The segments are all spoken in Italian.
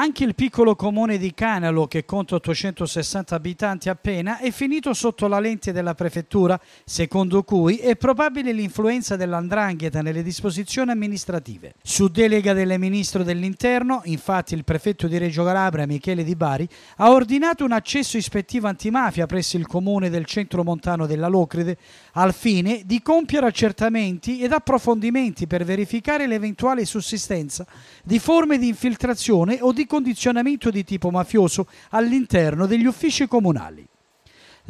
Anche il piccolo comune di Canalo, che conta 860 abitanti appena, è finito sotto la lente della prefettura, secondo cui è probabile l'influenza dell'andrangheta nelle disposizioni amministrative. Su delega del ministro dell'Interno, infatti, il prefetto di Reggio Calabria, Michele Di Bari, ha ordinato un accesso ispettivo antimafia presso il comune del centro montano della Locride, al fine di compiere accertamenti ed approfondimenti per verificare l'eventuale sussistenza di forme di infiltrazione o di condizionamento di tipo mafioso all'interno degli uffici comunali.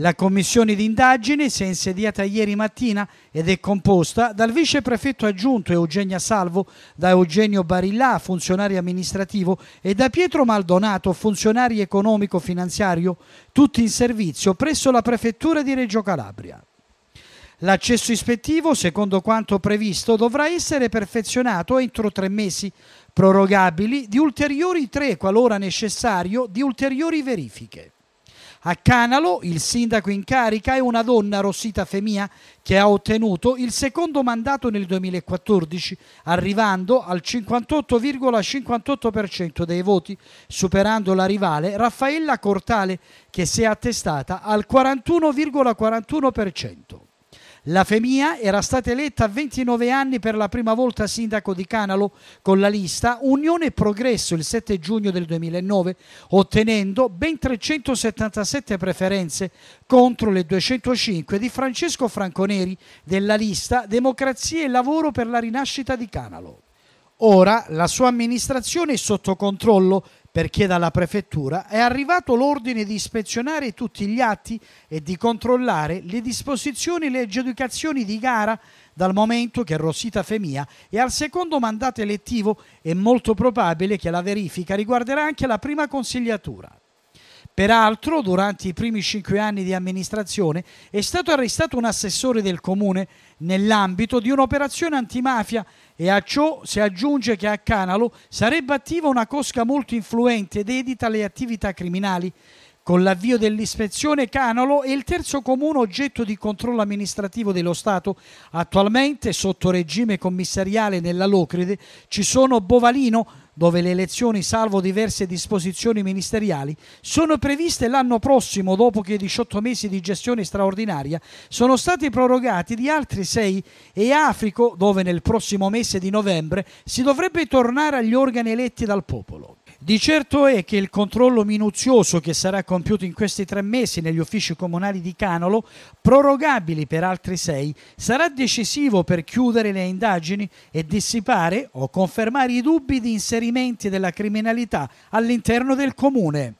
La commissione d'indagine si è insediata ieri mattina ed è composta dal viceprefetto aggiunto Eugenia Salvo, da Eugenio Barillà, funzionario amministrativo, e da Pietro Maldonato, funzionario economico-finanziario, tutti in servizio presso la prefettura di Reggio Calabria. L'accesso ispettivo, secondo quanto previsto, dovrà essere perfezionato entro tre mesi, prorogabili di ulteriori tre, qualora necessario, di ulteriori verifiche. A Canalo il sindaco in carica è una donna, Rossita Femia, che ha ottenuto il secondo mandato nel 2014, arrivando al 58,58% dei voti, superando la rivale Raffaella Cortale, che si è attestata al 41,41%. ,41%. La Femia era stata eletta a 29 anni per la prima volta sindaco di Canalo con la lista Unione e Progresso il 7 giugno del 2009, ottenendo ben 377 preferenze contro le 205 di Francesco Franconeri della lista Democrazia e Lavoro per la rinascita di Canalo. Ora la sua amministrazione è sotto controllo perché dalla prefettura è arrivato l'ordine di ispezionare tutti gli atti e di controllare le disposizioni e le aggiudicazioni di gara dal momento che Rosita Femia è al secondo mandato elettivo è molto probabile che la verifica riguarderà anche la prima consigliatura. Peraltro, durante i primi cinque anni di amministrazione è stato arrestato un assessore del comune nell'ambito di un'operazione antimafia e a ciò si aggiunge che a Canalo sarebbe attiva una cosca molto influente dedita alle attività criminali. Con l'avvio dell'ispezione Canalo è il terzo comune oggetto di controllo amministrativo dello Stato. Attualmente, sotto regime commissariale nella Locride, ci sono Bovalino, dove le elezioni, salvo diverse disposizioni ministeriali, sono previste l'anno prossimo dopo che i 18 mesi di gestione straordinaria sono stati prorogati di altri 6 e Africo, dove nel prossimo mese di novembre si dovrebbe tornare agli organi eletti dal popolo. Di certo è che il controllo minuzioso che sarà compiuto in questi tre mesi negli uffici comunali di Canolo, prorogabili per altri sei, sarà decisivo per chiudere le indagini e dissipare o confermare i dubbi di inserimenti della criminalità all'interno del comune.